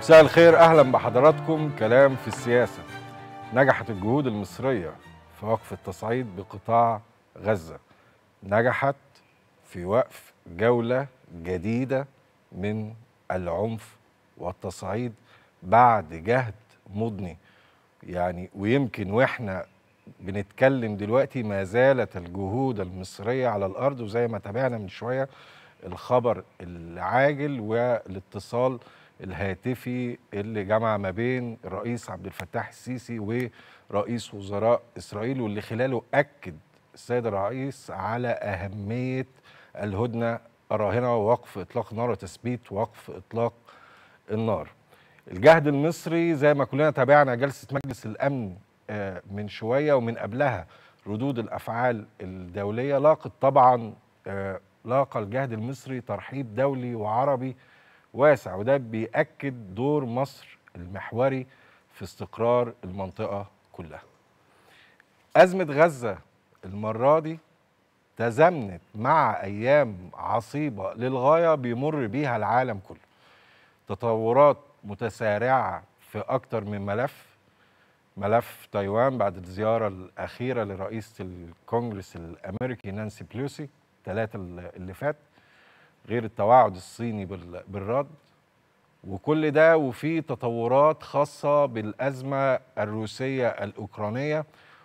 مساء الخير اهلا بحضراتكم كلام في السياسه نجحت الجهود المصريه في وقف التصعيد بقطاع غزه نجحت في وقف جوله جديده من العنف والتصعيد بعد جهد مضني يعني ويمكن واحنا بنتكلم دلوقتي ما زالت الجهود المصريه على الارض وزي ما تابعنا من شويه الخبر العاجل والاتصال الهاتفي اللي جمع ما بين الرئيس عبد الفتاح السيسي ورئيس وزراء اسرائيل واللي خلاله اكد السيد الرئيس على اهميه الهدنه الراهنه ووقف اطلاق النار وتثبيت وقف اطلاق النار. الجهد المصري زي ما كلنا تابعنا جلسه مجلس الامن آه، من شويه ومن قبلها ردود الافعال الدوليه لاقت طبعا آه، لاقى الجهد المصري ترحيب دولي وعربي واسع وده بيأكد دور مصر المحوري في استقرار المنطقة كلها أزمة غزة المرة دي تزامنت مع أيام عصيبة للغاية بيمر بيها العالم كله تطورات متسارعة في أكتر من ملف ملف تايوان بعد الزيارة الأخيرة لرئيسة الكونجرس الأمريكي نانسي بلوسي الثلاثة اللي فات غير التوعد الصيني بالرد وكل ده وفي تطورات خاصة بالأزمة الروسية الأوكرانية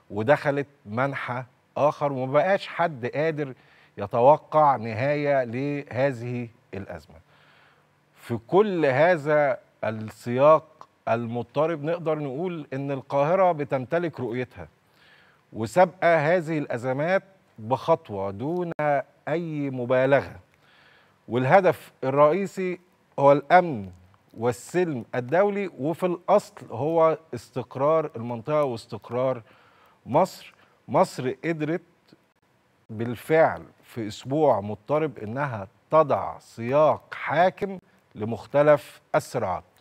ودخلت منحى آخر ومبقاش حد قادر يتوقع نهاية لهذه الأزمة في كل هذا السياق المضطرب نقدر نقول أن القاهرة بتمتلك رؤيتها وسابقة هذه الأزمات بخطوة دون أي مبالغة والهدف الرئيسي هو الامن والسلم الدولي وفي الاصل هو استقرار المنطقه واستقرار مصر مصر قدرت بالفعل في اسبوع مضطرب انها تضع سياق حاكم لمختلف الصراعات